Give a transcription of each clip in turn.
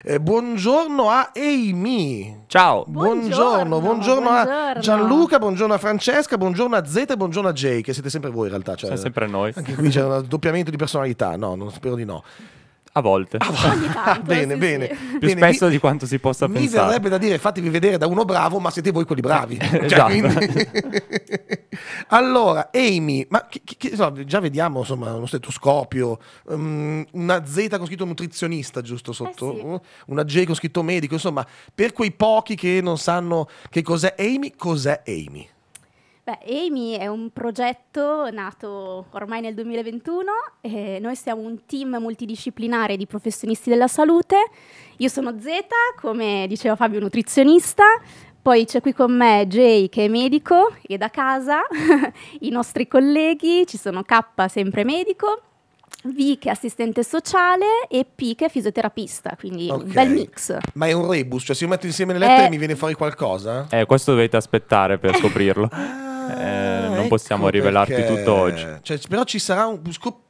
Eh, buongiorno a Amy. Ciao. Buongiorno, buongiorno, buongiorno, a Gianluca, buongiorno a Francesca, buongiorno a Z e buongiorno a Jay, che siete sempre voi in realtà. Cioè, siamo sempre noi. Anche qui c'è un doppiamento di personalità, no, non spero di no. A volte. A volte. Tanto, ah, bene, sì, bene. Sì. Più bene, spesso mi, di quanto si possa mi pensare. Mi verrebbe da dire fatemi vedere da uno bravo, ma siete voi quelli bravi. Eh, cioè, esatto. quindi... allora, Amy, ma che, che, già vediamo insomma uno stetoscopio, um, una Z con scritto nutrizionista giusto sotto, eh sì. Mm? una J con scritto medico, insomma, per quei pochi che non sanno che cos'è Amy, cos'è Amy? Beh, Amy è un progetto nato ormai nel 2021, eh, noi siamo un team multidisciplinare di professionisti della salute, io sono Zeta, come diceva Fabio, nutrizionista, poi c'è qui con me Jay che è medico e da casa, i nostri colleghi, ci sono K sempre medico, V che è assistente sociale e P che è fisioterapista, quindi okay. un bel mix. Ma è un rebus, cioè se io metto insieme le lettere è... Eh. mi viene fuori qualcosa? Eh, questo dovete aspettare per scoprirlo. Ah, And. Eh, non ecco possiamo rivelarti perché... tutto oggi. Cioè, però ci sarà un...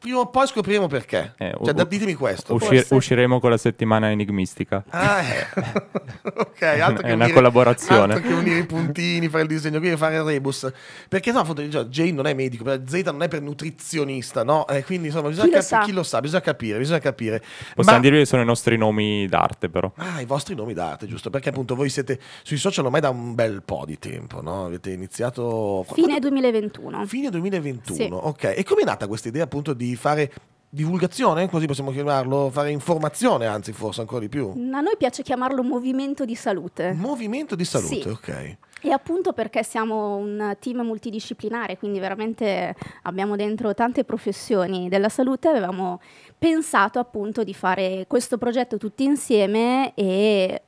prima o poi scopriremo perché. Eh, cioè, u- ditemi questo. Usci- usciremo con la settimana enigmistica. Ah, eh. ok, altro è che una unire, collaborazione. Altro che unire i puntini, fare il disegno qui e fare il rebus. Perché no, foto, cioè, Jane non è medico, Z non è per nutrizionista, no? Eh, quindi insomma, bisogna chi, cap- lo sa? chi lo sa, bisogna capire, bisogna capire. Possiamo Ma... dirvi che sono i nostri nomi d'arte però. Ah, i vostri nomi d'arte, giusto? Perché appunto voi siete sui social ormai da un bel po' di tempo, no? Avete iniziato... Fine Quando... 2020. 2021. Fine 2021, sì. ok. E come è nata questa idea appunto di fare divulgazione, così possiamo chiamarlo, fare informazione, anzi forse ancora di più. Mm, a noi piace chiamarlo movimento di salute. Movimento di salute, sì. ok. E appunto perché siamo un team multidisciplinare, quindi veramente abbiamo dentro tante professioni della salute, avevamo pensato appunto di fare questo progetto tutti insieme e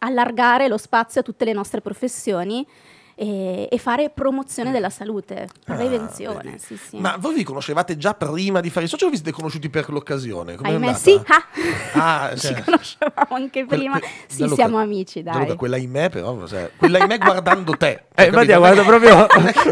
allargare lo spazio a tutte le nostre professioni e, e fare promozione mm. della salute, prevenzione. Ah, sì, sì. Ma voi vi conoscevate già prima di fare i social o vi siete conosciuti per l'occasione? Come Ahimè, sì, ah. ah cioè. ci conoscevamo anche prima. Que- sì, Gianluca, siamo amici, dai. Gianluca, quella in me però, cioè, quella in me guardando te. Eh, infatti, guarda proprio...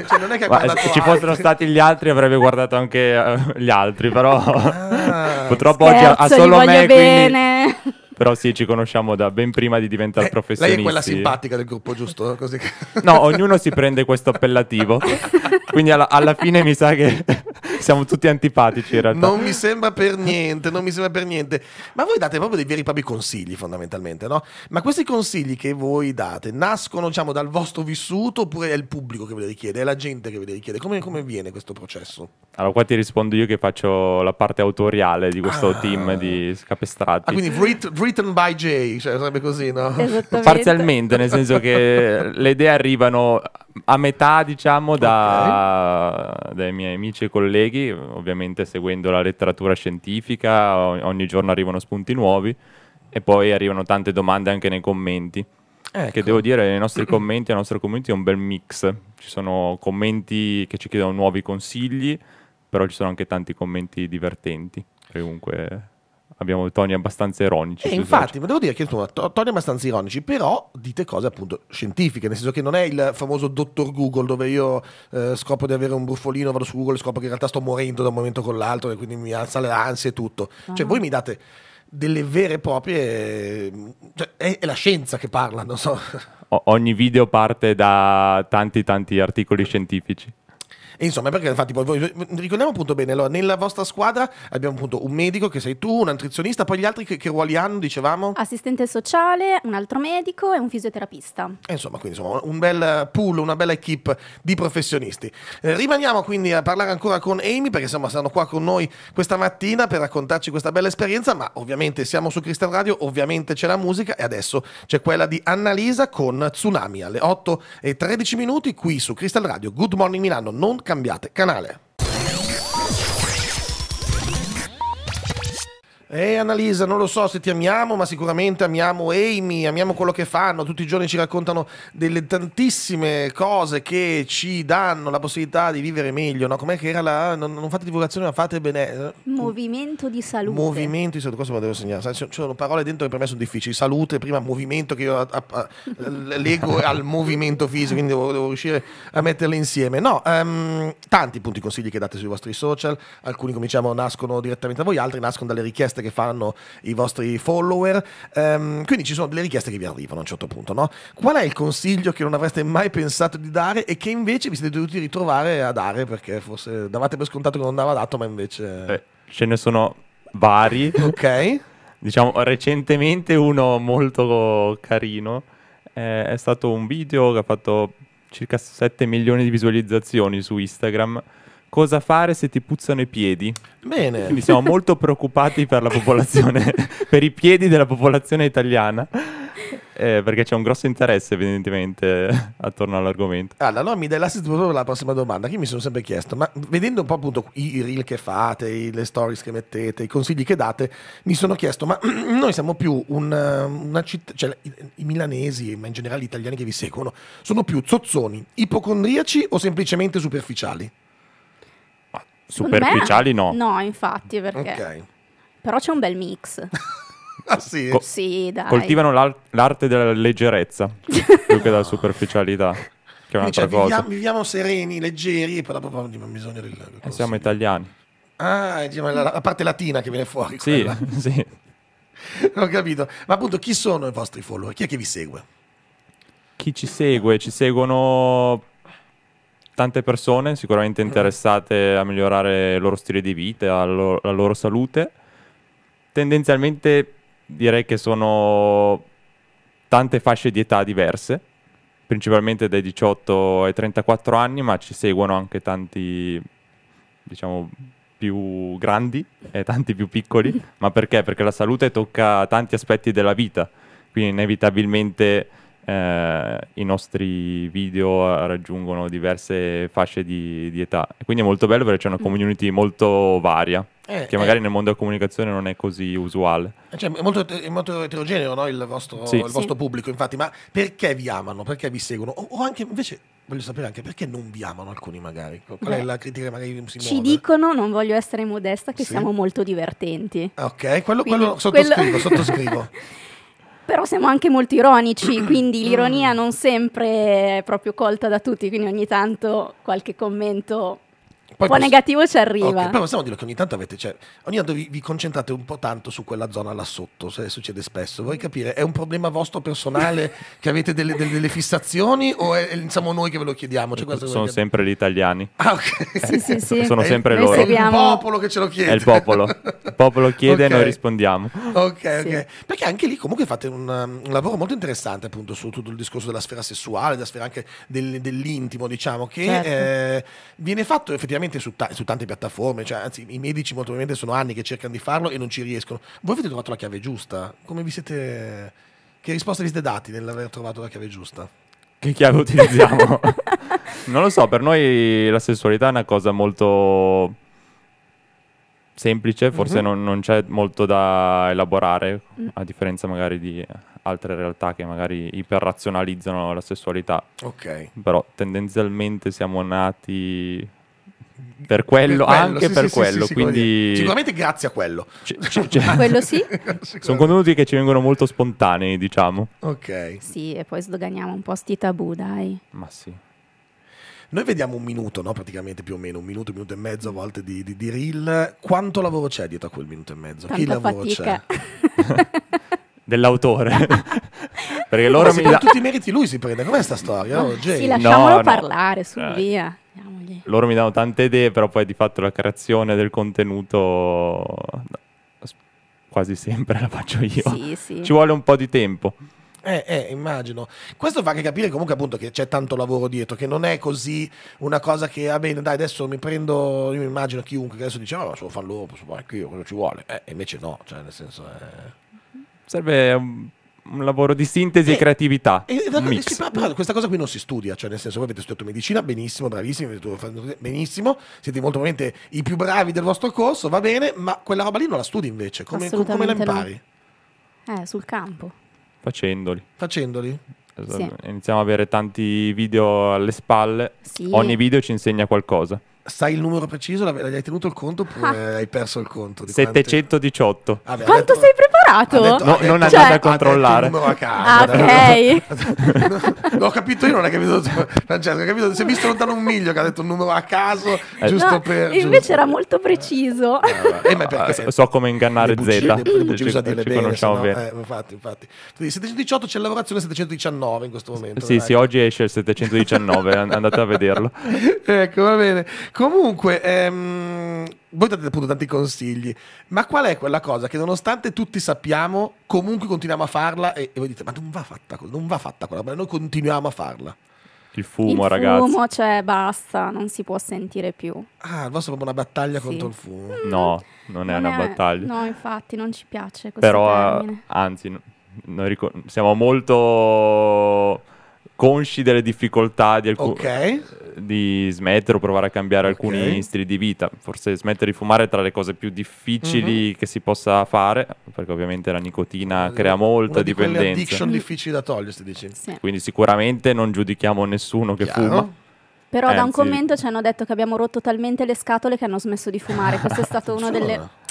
cioè, non è che Ma, se ci fossero stati gli altri avrebbe guardato anche uh, gli altri, però... Ah, Purtroppo oggi ha solo me, bene. quindi... Però sì, ci conosciamo da ben prima di diventare eh, professionisti. Lei è quella simpatica del gruppo, giusto? Così. No, ognuno si prende questo appellativo. Quindi alla, alla fine mi sa che siamo tutti antipatici in realtà. Non mi sembra per niente, non mi sembra per niente. Ma voi date proprio dei veri e propri consigli fondamentalmente, no? Ma questi consigli che voi date nascono, diciamo, dal vostro vissuto oppure è il pubblico che ve li richiede, è la gente che ve li richiede? Come, come viene questo processo? Allora qua ti rispondo io che faccio la parte autoriale di questo ah. team di scapestrati. Ah, quindi writ- written by Jay, cioè sarebbe così, no? Parzialmente, nel senso che le idee arrivano a metà, diciamo, da, okay. dai miei amici e colleghi, ovviamente seguendo la letteratura scientifica, ogni giorno arrivano spunti nuovi e poi arrivano tante domande anche nei commenti. Ecco. Che devo dire, nei nostri commenti, la nostra community è un bel mix. Ci sono commenti che ci chiedono nuovi consigli, però ci sono anche tanti commenti divertenti. Comunque abbiamo toni abbastanza ironici. E eh, infatti, devo dire che sono toni abbastanza ironici, però dite cose appunto scientifiche, nel senso che non è il famoso dottor Google dove io eh, scopro di avere un brufolino, vado su Google e scopro che in realtà sto morendo da un momento con l'altro e quindi mi alza l'ansia e tutto. Cioè, ah. Cioè voi mi date delle vere e proprie... Cioè, è, è la scienza che parla, non so. O- ogni video parte da tanti tanti articoli scientifici. E insomma, perché infatti voi ricordiamo appunto bene, allora, nella vostra squadra abbiamo appunto un medico che sei tu, un nutrizionista, poi gli altri che, che ruoli hanno, dicevamo? Assistente sociale, un altro medico e un fisioterapista. E insomma, quindi insomma, un bel pool, una bella equip di professionisti. Eh, rimaniamo quindi a parlare ancora con Amy perché insomma saranno qua con noi questa mattina per raccontarci questa bella esperienza, ma ovviamente siamo su Crystal Radio, ovviamente c'è la musica e adesso c'è quella di Annalisa con Tsunami alle 8 e 13 minuti qui su Crystal Radio. Good Morning Milano, non cambiate canale. Eh, Annalisa, non lo so se ti amiamo, ma sicuramente amiamo Amy, amiamo quello che fanno. Tutti i giorni ci raccontano delle tantissime cose che ci danno la possibilità di vivere meglio. No? Com'è che era la. Non, non fate divulgazione, ma fate bene. Eh. Movimento di salute. Movimento di salute, questo me lo devo segnare. Ci sono parole dentro che per me sono difficili. Salute, prima movimento che io a, a, a, leggo al movimento fisico, quindi devo, devo, riuscire a metterle insieme. No, um, tanti punti consigli che date sui vostri social. Alcuni, cominciamo, nascono direttamente da voi, altri nascono dalle richieste che fanno i vostri follower. Um, quindi ci sono delle richieste che vi arrivano a un certo punto, no? Qual è il consiglio che non avreste mai pensato di dare e che invece vi siete dovuti ritrovare a dare perché forse davate per scontato che non andava dato, ma invece... Eh, ce ne sono vari. ok. diciamo, recentemente uno molto carino eh, è stato un video che ha fatto circa 7 milioni di visualizzazioni su Instagram cosa fare se ti puzzano i piedi. Bene. Quindi siamo molto preoccupati per la popolazione, per i piedi della popolazione italiana. Eh, perché c'è un grosso interesse evidentemente attorno all'argomento. Allora, no, mi dai l'assist proprio la prossima domanda che mi sono sempre chiesto, ma vedendo un po' appunto i reel che fate, i, le stories che mettete, i consigli che date, mi sono chiesto, ma noi siamo più una, una città, cioè i, i milanesi, ma in generale gli italiani che vi seguono, sono più zozzoni, ipocondriaci o semplicemente superficiali? superficiali me, no. No, infatti, perché... Okay. Però c'è un bel mix. ah sì? Co- sì, dai. Coltivano l'arte della leggerezza, più che della superficialità. Che è un'altra cioè, cosa. Viviamo, viviamo, sereni, leggeri, però poi abbiamo bisogno del... e siamo italiani. Ah, diciamo, la, la, parte latina che viene fuori. Sì, sì. Ho capito. Ma appunto, chi sono i vostri follower? Chi è che vi segue? Chi ci segue? Ci seguono tante persone sicuramente mm. interessate a migliorare il loro stile di vita, la loro, la loro salute. Tendenzialmente direi che sono tante fasce di età diverse, principalmente dai 18 ai 34 anni, ma ci seguono anche tanti, diciamo, più grandi e tanti più piccoli. Ma perché? Perché la salute tocca tanti aspetti della vita, quindi inevitabilmente eh, i nostri video raggiungono diverse fasce di, di età. quindi è molto bello perché c'è una mm. community molto varia, eh, che magari eh. nel mondo della comunicazione non è così usuale. Eh, cioè, è, molto, è molto eterogeneo no? il, vostro, sì. il vostro pubblico, infatti, ma perché vi amano, perché vi seguono? O, o, anche invece. Voglio sapere anche perché non vi amano alcuni magari. Qual Beh, è la critica che magari si Ci dicono, non voglio essere modesta, che sì. siamo molto divertenti. Ok, quello, Quindi, quello sottoscrivo, quello... sottoscrivo. però siamo anche molto ironici, quindi l'ironia mm. non sempre è proprio colta da tutti, quindi ogni tanto qualche commento poi, poi negativo ci arriva. Okay, però possiamo dire che ogni tanto, avete, cioè, ogni tanto vi, vi, concentrate un po' tanto su quella zona là sotto, se succede spesso. Vuoi capire, è un problema vostro personale che avete delle, delle, delle fissazioni o è, è siamo noi che ve lo chiediamo? Cioè, sono sempre gli italiani. Ah, okay. sì, sì, eh, sì. Sono è, sempre loro. Seguiamo... È il popolo che ce lo chiede. È il popolo. Il popolo chiede okay. e noi rispondiamo. Ok, ok. Perché anche lì comunque fate un, um, un, lavoro molto interessante appunto su tutto il discorso della sfera sessuale, della sfera anche del, dell'intimo, diciamo, che certo. eh, viene fatto effettivamente veramente su, ta- su tante piattaforme, cioè, anzi i medici molto probabilmente sono anni che cercano di farlo e non ci riescono. Voi avete trovato la chiave giusta? Come vi siete... Che risposta vi siete dati nell'aver trovato la chiave giusta? Che chiave utilizziamo? non lo so, per noi la sessualità è una cosa molto semplice, forse mm-hmm. non, non, c'è molto da elaborare, mm. a differenza magari di altre realtà che magari iperrazionalizzano la sessualità. Ok. Però tendenzialmente siamo nati per quello, per quello anche sì, per sì, quello. Sì, quindi... Sicuramente grazie a quello. C- c- c- quello sì. Sono contenuti che ci vengono molto spontanei, diciamo. Ok. Sì, e poi sdoganiamo un po' sti tabù, dai. Ma sì. Noi vediamo un minuto, no? Praticamente più o meno, un minuto, un minuto e mezzo a volte di, di, di reel. Quanto lavoro c'è dietro a quel minuto e mezzo? Tanta che lavoro fatica. c'è? Dell'autore. Perché loro mi... Per da... tutti i meriti lui si prende. Com'è sta storia? Ah, oh, sì, lasciamolo no, parlare, su no. Eh. via. Diamogli. Loro mi danno tante idee, però poi di fatto la creazione del contenuto quasi sempre la faccio io. Sì, sì. Ci vuole un po' di tempo. Eh, eh, immagino. Questo fa anche capire comunque appunto che c'è tanto lavoro dietro, che non è così una cosa che, ah bene, dai, adesso mi prendo, io mi immagino chiunque che adesso dice, oh, ah, ma solo fanno loro, posso fare anch'io, quello ci vuole. Eh, invece no, cioè nel senso... Eh... Serve un lavoro di sintesi e, e eh, creatività. E, eh, e, eh, sì, però questa cosa qui non si studia, cioè nel senso voi avete studiato medicina, benissimo, bravissimi, benissimo, siete molto probabilmente i più bravi del vostro corso, va bene, ma quella roba lì non la studi invece, come, come la impari? No. Eh, sul campo. Facendoli. Facendoli? Esatto. Sì. Iniziamo ad avere tanti video alle spalle, sì. ogni video ci insegna qualcosa. Sai il numero preciso? L'hai tenuto il conto oppure ah. hai perso il conto? 718. Vabbè, ah, Quanto detto... sei preparato? Detto, no, detto, non cioè, andate cioè... a controllare. A casa, ah, ok. No, l'ho capito io, non hai capito Francesco, hai capito? Si è visto lontano un miglio che ha detto un numero a caso, eh. giusto no, per... Invece giusto. era molto preciso. Ah, eh, eh, perché... so come ingannare bugie, Z. Le, ci, ci bene, conosciamo bene. Eh, infatti, infatti. 718 c'è lavorazione 719 in questo momento. Sì, sì, oggi esce il 719, andate a vederlo. ecco, va bene. Comunque, ehm, voi date appunto tanti consigli, ma qual è quella cosa che nonostante tutti sappiamo, comunque continuiamo a farla e, e voi dite, ma non va fatta, non va fatta quella, ma noi continuiamo a farla. Il fumo, il ragazzi. Il fumo, cioè, basta, non si può sentire più. Ah, il vostro è proprio una battaglia sì. contro il fumo. Mm, no, non, non è, è una battaglia. No, infatti, non ci piace questo Però, termine. anzi, noi ricor- siamo molto consci delle difficoltà di, alcu- okay. Eh, di smettere o provare a cambiare okay. alcuni stili di vita. Forse smettere di fumare è tra le cose più difficili mm-hmm. che si possa fare, perché ovviamente la nicotina le, eh, crea molta di dipendenza. È addiction difficile da togliersi, dici. Sì. Quindi sicuramente non giudichiamo nessuno che Chiaro. fuma. Però Anzi. da un commento ci hanno detto che abbiamo rotto talmente le scatole che hanno smesso di fumare. Questo è stato uno delle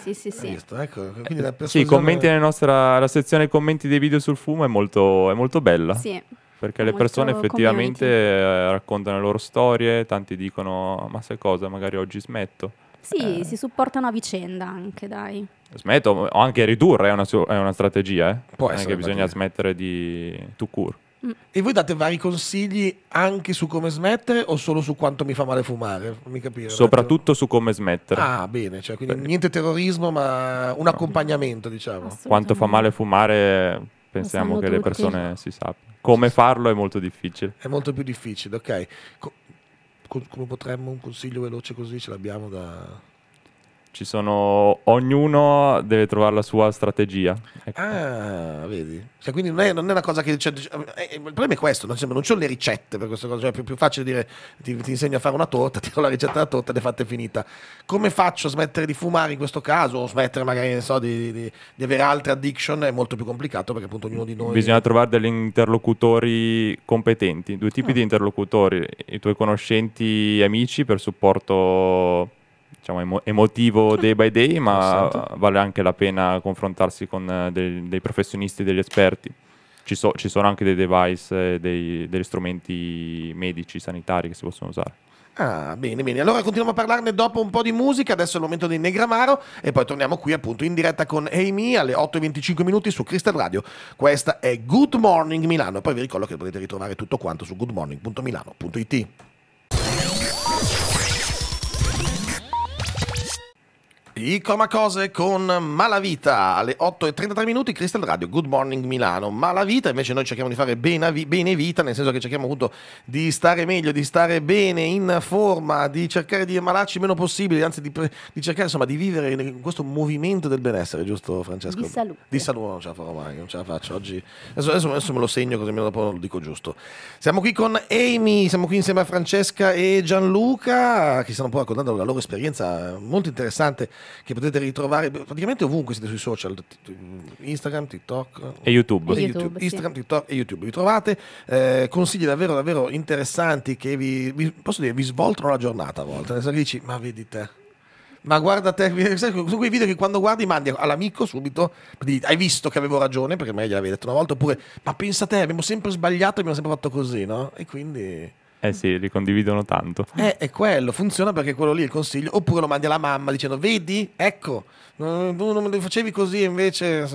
sì, sì, sì. Visto, ecco. Eh, sì, commenti nella nostra la sezione commenti dei video sul fumo è molto, è molto bella. Sì perché le persone effettivamente community. Eh, raccontano le loro storie, tanti dicono ma sai cosa, magari oggi smetto. Sì, eh. si supportano a vicenda anche, dai. Smetto, o anche ridurre è una, è una strategia, eh. Può essere. è che bisogna smettere di to cure. Mm. E voi date vari consigli anche su come smettere o solo su quanto mi fa male fumare? Mi capire, Soprattutto su come smettere. Ah, bene, cioè, quindi eh. niente terrorismo, ma un accompagnamento, diciamo. Quanto fa male fumare, pensiamo che tutti. le persone si sappiano. Come farlo è molto difficile. È molto più difficile, ok. Co- come potremmo un consiglio veloce così ce l'abbiamo da ci sono, ognuno deve trovare la sua strategia. Ecco. Ah, vedi. Cioè, quindi non è, non è, una cosa che... Cioè, eh, eh, il problema è questo, non, non ci le ricette per questa cosa, cioè è più, più facile dire ti, ti, insegno a fare una torta, ti do la ricetta della torta ed è fatta e finita. Come faccio a smettere di fumare in questo caso o smettere magari, so, di, di, di, avere altre addiction? È molto più complicato perché appunto ognuno di noi... Bisogna trovare degli interlocutori competenti, due tipi ah. di interlocutori, i tuoi conoscenti amici per supporto diciamo, emo- emotivo day by day, ma esatto. vale anche la pena confrontarsi con eh, dei, dei professionisti, degli esperti. Ci, so, ci, sono anche dei device, eh, dei, degli strumenti medici, sanitari che si possono usare. Ah, bene, bene. Allora continuiamo a parlarne dopo un po' di musica. Adesso è il momento di Negramaro e poi torniamo qui appunto in diretta con Amy alle 8.25 minuti su Crystal Radio. Questa è Good Morning Milano. Poi vi ricordo che potete ritrovare tutto quanto su goodmorning.milano.it. I Cormacose con Malavita alle 8 e 33 minuti, Crystal Radio, Good Morning Milano. Malavita invece noi cerchiamo di fare bene, vita, nel senso che cerchiamo appunto di stare meglio, di stare bene, in forma, di cercare di ammalarci il meno possibile, anzi di, di, cercare insomma di vivere in questo movimento del benessere, giusto Francesco? Di salute. Di salute, non ce la farò mai, non ce la faccio oggi. Adesso, adesso, adesso me lo segno così dopo lo dico giusto. Siamo qui con Amy, siamo qui insieme a Francesca e Gianluca che stanno un po' raccontando la loro esperienza molto interessante che potete ritrovare praticamente ovunque siete sui social, Instagram, TikTok e YouTube. E YouTube, YouTube. Sì. Instagram, TikTok e YouTube. Vi trovate eh, consigli davvero davvero interessanti che vi, vi, posso dire, vi svoltano la giornata a volte. Adesso dici, ma vedi te. Ma guarda te, sono quei video che quando guardi mandi all'amico subito, hai visto che avevo ragione perché magari gliel'avevi detto una volta, oppure ma pensa te, abbiamo sempre sbagliato, abbiamo sempre fatto così, no? E quindi... Eh sì, li condividono tanto. Eh, è quello, funziona perché quello lì è il consiglio. Oppure lo mandi alla mamma dicendo, vedi, ecco, non, non lo facevi così invece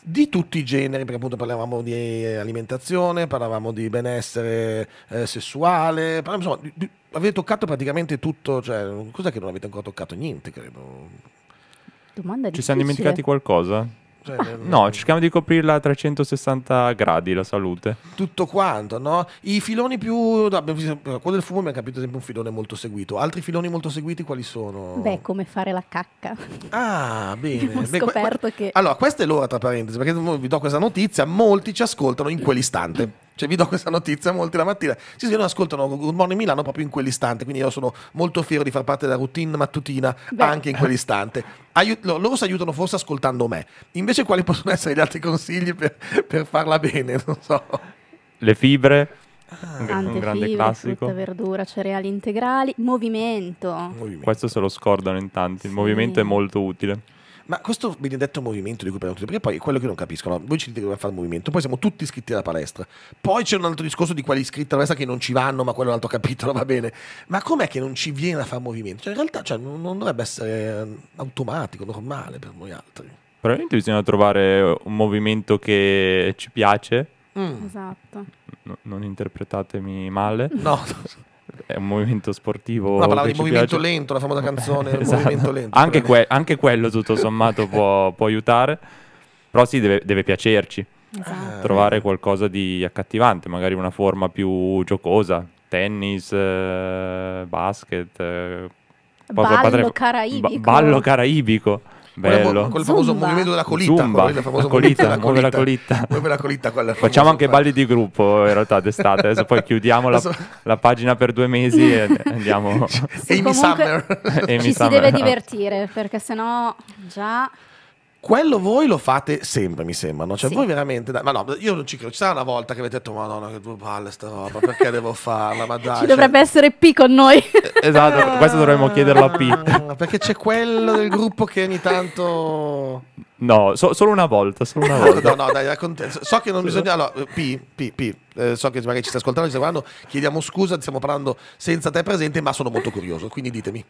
Di tutti i generi, perché appunto parlavamo di eh, alimentazione, parlavamo di benessere eh, sessuale, parlavamo, insomma, di, di, avete toccato praticamente tutto, cioè, cos'è che non avete ancora toccato? Niente, credo. Domanda Ci siamo dimenticati qualcosa? Cioè, no, non... cerchiamo di coprirla a 360 gradi la salute. Tutto quanto, no? I filoni più... Eh, quello del fumo mi ha capito sempre un filone molto seguito. Altri filoni molto seguiti quali sono? Beh, come fare la cacca. Ah, bene. Ho Beh, scoperto que... che... Allora, questa è l'ora, tra parentesi, perché vi do questa notizia, molti ci ascoltano in quell'istante. Cioè, vi do questa notizia molti la mattina. si sì, loro ascoltano Good Morning Milano proprio in quell'istante, quindi io sono molto fiero di far parte della routine mattutina Beh. anche in quell'istante. Aiut- loro si aiutano forse ascoltando me. Invece quali possono essere gli altri consigli per, per farla bene? Non so. Le fibre. Ah, un grande fibre, classico. Frutta, verdura, cereali integrali, movimento. movimento. Questo se lo scordano in tanti. Il movimento è molto utile. Ma questo benedetto movimento di cui parliamo tutti, perché poi è quello che non capiscono. Voi ci dite che dobbiamo fare il movimento, poi siamo tutti iscritti alla palestra. Poi c'è un altro discorso di quali iscritti alla palestra che non ci vanno, ma quello è un altro capitolo, va bene. Ma com'è che non ci viene a fare movimento? Cioè, in realtà cioè, non dovrebbe essere eh, automatico, normale per noi altri. Probabilmente bisogna trovare eh, un movimento che ci piace. Mm. Esatto. No, non interpretatemi male. No. è un movimento sportivo. No, parlava di movimento piace. lento, la famosa canzone. esatto. movimento lento, anche, que- anche, quello, tutto sommato, può, può, aiutare. Però sì, deve, deve piacerci. Esatto. Trovare qualcosa di accattivante, magari una forma più giocosa, tennis, eh, basket. Eh, ballo, potre- caraibico. Ba- ballo caraibico. Bello. Quel, famoso Zumba. movimento della colita. Zumba, la colita, della la colita. Muove la colita quella Facciamo anche fa... balli di gruppo in realtà d'estate, adesso poi chiudiamo la, la pagina per due mesi e andiamo. Sì, Amy Summer. Amy ci Summer. si deve divertire perché sennò già... Quello voi lo fate sempre, mi sembra, no? Cioè, sì. voi veramente. Ma no, io non ci credo. Ci sarà una volta che avete detto: Madonna, che due palle sta roba, perché devo farla? Ma dai. Ci cioè... dovrebbe essere P con noi. Eh, esatto, questo dovremmo chiederlo a P. Ah, perché c'è quello del gruppo che ogni tanto. No, so, solo una volta, solo una volta. no, no, dai, racconti. So che non bisogna. Allora, P, P, P. Eh, so che magari ci sta ascoltando, ci sta guardando. Chiediamo scusa, stiamo parlando senza te presente, ma sono molto curioso, quindi ditemi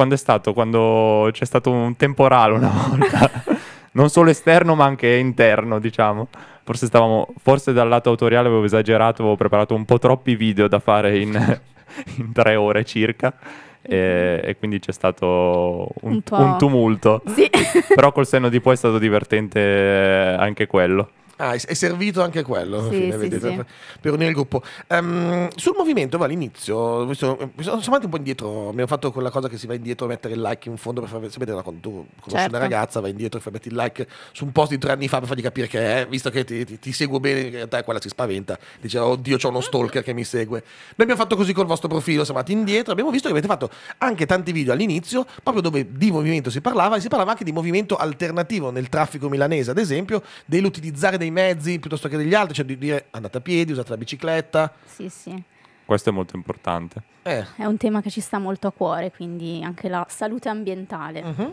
quando è stato? Quando c'è stato un temporale una volta, non solo esterno ma anche interno, diciamo. Forse, stavamo, forse dal lato autoriale avevo esagerato, avevo preparato un po' troppi video da fare in, in tre ore circa. E, mm-hmm. e, quindi c'è stato un, un, un tumulto. Sì. Però col senno di poi è stato divertente anche quello. Ah, è servito anche quello sì, fine, sì, vedete, sì. Per, per unire il gruppo. Um, sul movimento, va all'inizio, mi sono, andato un po' indietro. Abbiamo fatto quella cosa che si va indietro a mettere il like in fondo per far sapete, no, quando tu conosci certo. una ragazza, vai indietro e fai metti il like su un post di tre anni fa per fargli capire che è, eh, visto che ti, ti, ti seguo bene, in realtà quella si spaventa, dice oddio, c'ho uno stalker che mi segue. Noi abbiamo fatto così col vostro profilo, siamo andati indietro, abbiamo visto che avete fatto anche tanti video all'inizio, proprio dove di movimento si parlava e si parlava anche di movimento alternativo nel traffico milanese, ad esempio, dell'utilizzare dei dei mezzi piuttosto che degli altri, cioè di dire andate a piedi, usate la bicicletta. Sì, sì. Questo è molto importante. Eh. È un tema che ci sta molto a cuore, quindi anche la salute ambientale. Uh mhm. -huh.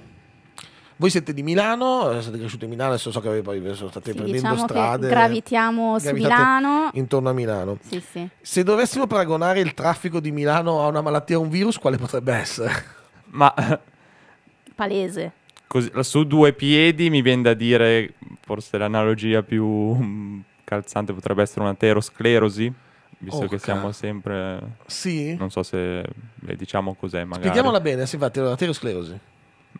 Voi siete di Milano, eh, siete cresciuti in Milano, adesso so che poi state sì, prendendo diciamo strade. gravitiamo su Milano. Intorno a Milano. Sì, sì. Se dovessimo paragonare il traffico di Milano a una malattia, a un virus, quale potrebbe essere? Ma palese così, su due piedi mi viene da dire, forse l'analogia più mm, calzante potrebbe essere un'aterosclerosi, visto Orca. che siamo sempre... Sì. Non so se le diciamo cos'è magari. Spieghiamola bene, sì, infatti, l'aterosclerosi.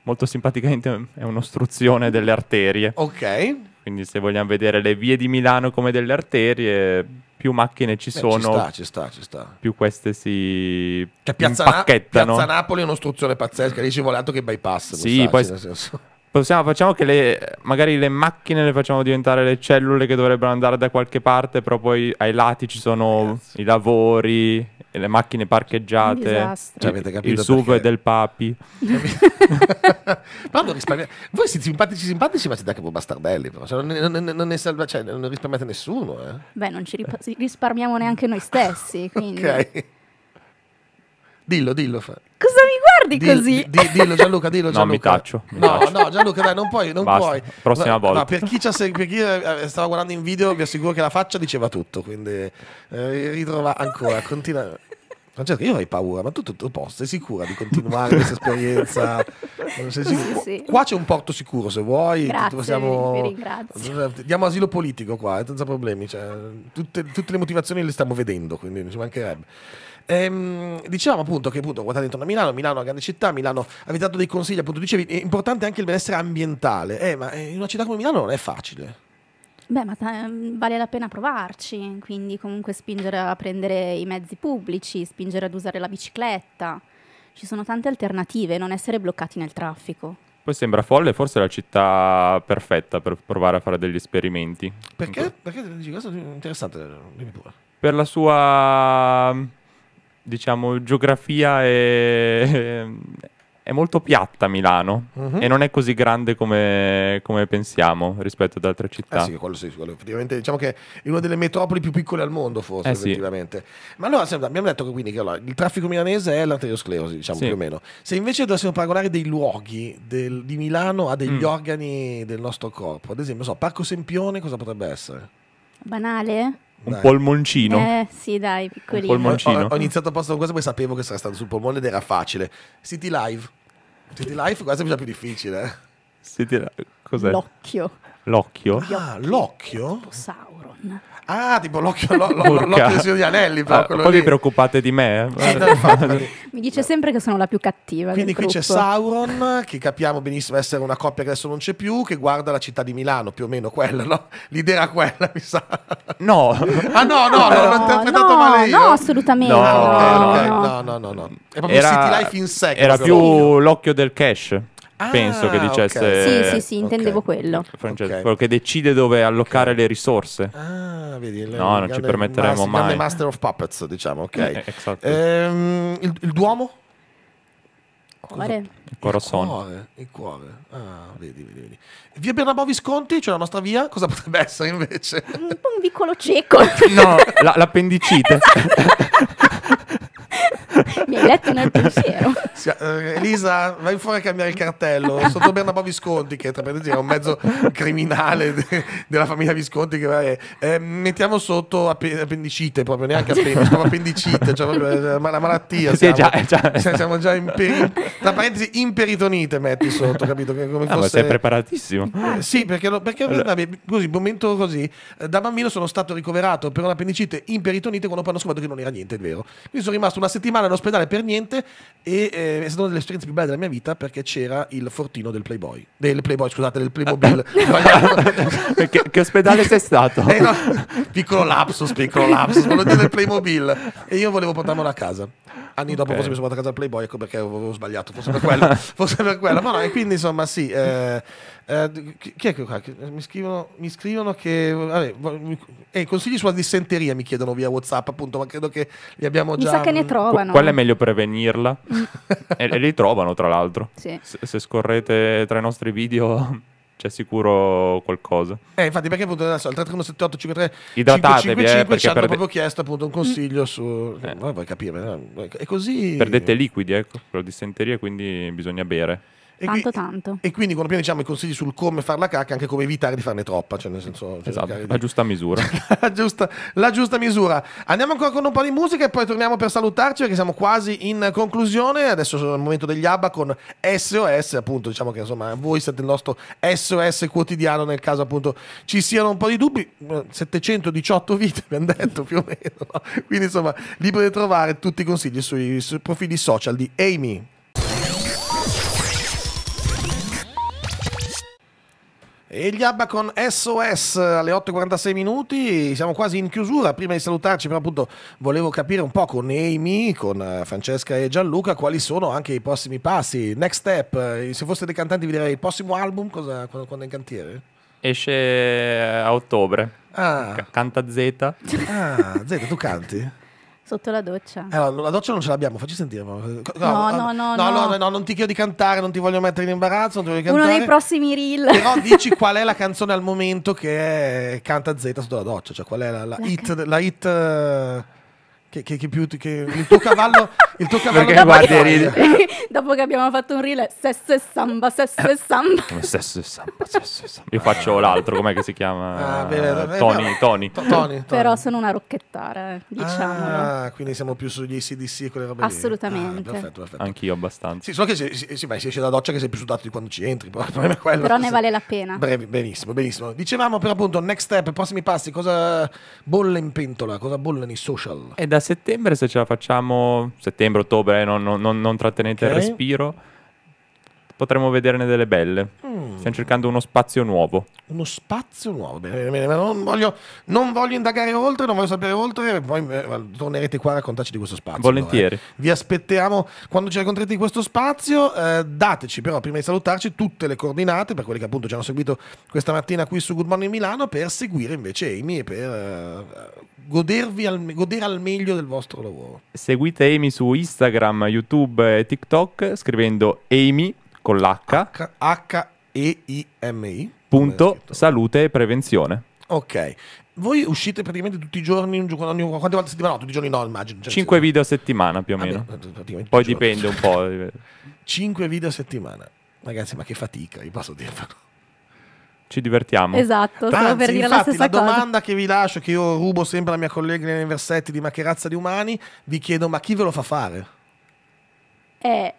Molto simpaticamente è un'ostruzione delle arterie. Ok. Quindi se vogliamo vedere le vie di Milano come delle arterie, più macchine ci Beh, sono, ci sta, ci sta, ci sta. più queste si cioè, piazza, Na- piazza Napoli è un'ostruzione pazzesca, lì ci vuole altro che bypass. Sì, poi... Nel senso Possiamo, facciamo che le, magari le macchine le facciamo diventare le cellule che dovrebbero andare da qualche parte, però poi ai lati ci sono Ragazzi. i lavori, e le macchine parcheggiate, cioè, il sub perché... del papi. Voi siete simpatici, simpatici, ma siete anche un po' bastardelli, però. Cioè, non, non, non, ne salva, cioè, non risparmiate nessuno. Eh. Beh, non ci risparmiamo neanche noi stessi. Quindi. ok. Dillo, dillo. Fa. Cosa mi guardi? ricordi dillo, così. Dillo, dillo Gianluca, dillo Gianluca. No, mi taccio. Mi no, taccio. no, Gianluca, dai, non puoi, non Basta, puoi. Prossima no, volta. No, per, chi per chi, eh, stava guardando in video, vi assicuro che la faccia diceva tutto, quindi eh, ritrova ancora, continua. Francesca, io avrei paura, ma tu tutto posto, sei sicura di continuare questa esperienza? Sì, sì. Qua c'è un porto sicuro se vuoi. Grazie, possiamo... Diamo asilo politico qua, eh, senza problemi. Cioè, tutte, tutte, le motivazioni le stiamo vedendo, quindi non ci mancherebbe. Ehm, dicevamo appunto che appunto guardate intorno a Milano, Milano è una grande città, Milano avete dato dei consigli, appunto dicevi, è importante anche il benessere ambientale, eh, ma eh, in una città come Milano non è facile. Beh, ma eh, vale la pena provarci, quindi comunque spingere a prendere i mezzi pubblici, spingere ad usare la bicicletta. Ci sono tante alternative, non essere bloccati nel traffico. Poi sembra folle, forse è la città perfetta per provare a fare degli esperimenti. Perché? Ecco. Perché dici questo è interessante, dimmi pure. Per la sua diciamo, geografia è, è molto piatta Milano uh-huh. e non è così grande come, come pensiamo rispetto ad altre eh città. Eh sì, quello sì, quello effettivamente diciamo che è una delle metropoli più piccole al mondo forse, eh effettivamente. Sì. Ma allora abbiamo detto che, quindi, che allora, il traffico milanese è l'arteriosclerosi, diciamo sì. più o meno. Se invece dovessimo paragonare dei luoghi del, di Milano a degli mm. organi del nostro corpo, ad esempio, so, Parco Sempione cosa potrebbe essere? Banale? un dai. polmoncino. Eh sì, dai, piccolino. Un polmoncino. Ho, ho, iniziato apposta con questo perché sapevo che sarei stato sul polmone ed era facile. City Live. City Live quasi è già più difficile. eh. Si tira... Cos'è? L'occhio. L'occhio? Ah, l'occhio? Tipo Sauron. Ah, tipo l'occhio, lo, lo, l'occhio del Anelli. ah, poi lì. vi preoccupate di me? Eh? Eh, Mi dice sempre che sono la più cattiva. Quindi qui gruppo. c'è Sauron, che capiamo benissimo essere una coppia che adesso non c'è più, che guarda la città di Milano, più o meno quella, no? L'idea era quella, mi sa. No. ah no, no, no, l'ho interpretato no, male io. No, assolutamente. Ah, no, no, no, no. no, no, no. È proprio era, City Life in Era più l'occhio del cash. Penso che ah, dicesse. Okay. Sì, sì, sì, intendevo okay. quello. Francesco, okay. quello che decide dove allocare le risorse. Ah, vedi, le no, non ci permetteremo mas- mai. Master of Puppets, diciamo, ok. Eh, esatto. ehm, il, il Duomo? Cuore. Il corazon. cuore. Il cuore. Ah, vedi, vedi, vedi. Via Bernabò Visconti, c'è cioè la nostra via, cosa potrebbe essere invece? Un, un vicolo cieco. No, l'appendicite. La Mi hai letto nel pensiero. Sì, eh, Elisa, vai fuori a cambiare il cartello. Sotto Bernabò Visconti, che tra parentesi è un mezzo criminale della famiglia Visconti, che vai, eh, eh, mettiamo sotto appendicite, proprio neanche appendicite, proprio appendicite, cioè proprio, ma eh, la malattia. Siamo, sì, già, già, cioè, siamo già in tra parentesi imperitonite metti sotto, capito? come ah, fosse... ma sei preparatissimo. sì, perché, lo, perché allora. vabbè, così, un momento così, da bambino sono stato ricoverato per un'appendicite peritonite quando poi hanno scoperto che non era niente, è vero. Quindi sono rimasto una settimana andare all'ospedale per niente e eh, è stata una delle esperienze più belle della mia vita perché c'era il fortino del Playboy, del Playboy scusate, del Playmobil. che, che, ospedale sei stato? Eh, no, piccolo lapsus, piccolo lapsus, quello del Playmobil. E io volevo portarmelo a casa. Anni okay. dopo forse mi sono portato a casa Playboy, ecco perché avevo sbagliato, forse per quello, forse per quello. Ma no, e quindi insomma sì, eh, eh, chi è che qua? Eh, mi scrivono, mi scrivono che... Vabbè, eh, consigli sulla dissenteria mi chiedono via Whatsapp appunto, ma credo che li abbiamo già... Mi sa che ne mm. trovano. quella è meglio prevenirla? Mm. e, e li trovano tra l'altro. Sì. Se, se scorrete tra i nostri video c'è sicuro qualcosa. Eh, infatti, perché appunto adesso al 33178 53 Idratatevi, 555 eh, ci hanno perde... proprio chiesto appunto un consiglio su... Eh. No, vuoi capire, no? è così... Perdete liquidi, ecco, quello di senteria, quindi bisogna bere. E tanto, qui, tanto. E quindi quando prima diciamo i consigli sul come fare la cacca, anche come evitare di farne troppa, cioè nel senso... Cioè, esatto, la giusta misura. la, giusta, la, giusta, misura. Andiamo ancora con un po' di musica e poi torniamo per salutarci perché siamo quasi in conclusione. Adesso è il momento degli ABBA con SOS, appunto, diciamo che insomma voi siete il nostro SOS quotidiano nel caso appunto ci siano un po' di dubbi. 718 vite, abbiamo detto più o meno. No? Quindi insomma, liberi potete trovare tutti i consigli sui, sui profili social di Amy. E gli ABBA con SOS alle 8.46 minuti, siamo quasi in chiusura, prima di salutarci però appunto volevo capire un po' con Amy, con eh, Francesca e Gianluca quali sono anche i prossimi passi, next step, eh, se foste dei cantanti vi direi il prossimo album cosa, quando, quando è in cantiere? Esce eh, a ottobre, ah. canta Z. Ah, Z tu canti? Sotto la doccia. Allora, eh, la doccia non ce l'abbiamo, facci sentire. Eh, no, no, no. No, no, no, non ti chiedo di cantare, non ti voglio mettere in imbarazzo. Uno cantare, dei prossimi reel. Però dici qual è la canzone al momento che canta Z sotto la doccia, cioè qual è la, la, la hit. Ca- la hit eh, che, che, che, più, che il tuo cavallo, il tuo cavallo Perché guardi, dopo che abbiamo fatto un reel sesse samba sesse samba sesse samba sesse samba io faccio l'altro com'è che si chiama ah, bene, eh, bene, Tony, no. Tony. Tony, Tony. però sono una rocchettara diciamo ah, quindi siamo più sugli ACDC e quelle robe assolutamente ah, perfetto, perfetto. anch'io abbastanza sì, so che si, si, si, si esce da doccia che sei più sudato di quando ci entri però, quello, però ne vale la pena Brevi, benissimo benissimo dicevamo per appunto next step prossimi passi cosa bolle in pentola cosa bolle nei social È da da settembre se ce la facciamo, settembre, ottobre, eh, non, non, non, trattenete okay. il respiro, potremmo vederne delle belle. Stiamo cercando uno spazio nuovo. Uno spazio nuovo, bene, bene, bene. Non, voglio, non voglio, indagare oltre, non voglio sapere oltre, poi eh, tornerete qua a raccontarci di questo spazio. Volentieri. Allora, eh. Vi aspettiamo quando ci racconterete di questo spazio. Eh, dateci però, prima di salutarci, tutte le coordinate per quelli che appunto ci hanno seguito questa mattina qui su Good Morning Milano per seguire invece Amy e per eh, godervi al, godere al meglio del vostro lavoro. Seguite Amy su Instagram, YouTube e TikTok scrivendo Amy con l'H. H, H e-I-M-I. Punto salute e prevenzione. Ok. Voi uscite praticamente tutti i giorni, quante volte a settimana? No, tutti i giorni no, immagino. Cioè, 5 video a settimana più o meno. Beh, Poi dipende un po'. 5 eh. video a settimana. Ragazzi, ma che fatica, vi posso dire. ci divertiamo. Esatto, Anzi, per dire infatti, la, la domanda che vi lascio, che io rubo sempre alla mia collega nei versetti di Ma che razza di umani, vi chiedo ma chi ve lo fa fare? Eh.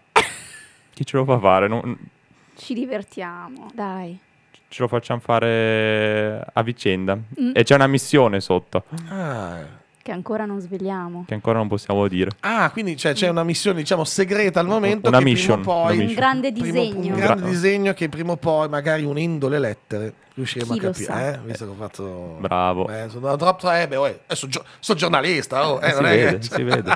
Chi ce lo fa fare? Non... Ci divertiamo, dai. Ce lo facciamo fare a vicenda. Mm. E c'è una missione sotto. Ah. Che ancora non svegliamo. Che ancora non possiamo dire. Ah, quindi cioè, c'è una missione, diciamo, segreta al momento. Una mission. Poi, una Un grande disegno. un grande disegno che prima o poi, magari unendo le lettere, riusciremo Chi a capire. Eh? Visto che ho fatto... Bravo. Eh, sono troppo... Eh, beh, oh, eh, so, so giornalista. Oh, eh, eh si, vede, che... si vede.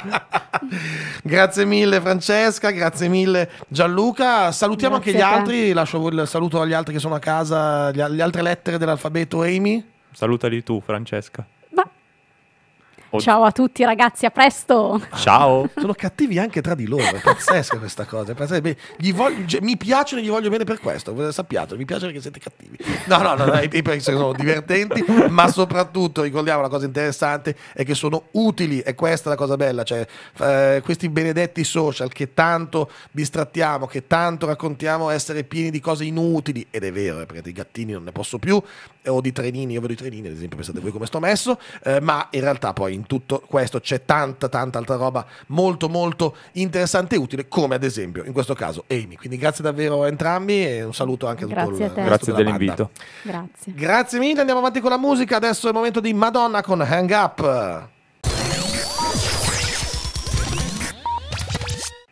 grazie mille Francesca, grazie mille Gianluca. Salutiamo grazie anche gli altri. Lascio il saluto agli altri che sono a casa, le altre lettere dell'alfabeto Amy. Salutali tu, Francesca. Ciao a tutti ragazzi, a presto. Ciao. Sono cattivi anche tra di loro, è pazzesca questa cosa. Pazzesca. Voglio, cioè, mi piacciono e gli voglio bene per questo, sappiate, mi piace perché siete cattivi. No, no, no, no i perché sono divertenti, ma soprattutto ricordiamo la cosa interessante è che sono utili, è questa la cosa bella, cioè eh, questi benedetti social che tanto distrattiamo, che tanto raccontiamo essere pieni di cose inutili, ed è vero, eh, perché dei gattini non ne posso più, o di trenini, io vedo i trenini, ad esempio, pensate voi come sto messo, eh, ma in realtà poi in tutto questo c'è tanta tanta altra roba molto molto interessante e utile come ad esempio in questo caso Amy quindi grazie davvero a entrambi e un saluto anche a tutti grazie il a grazie dell'invito banda. grazie grazie mille andiamo avanti con la musica adesso è il momento di Madonna con Hang Up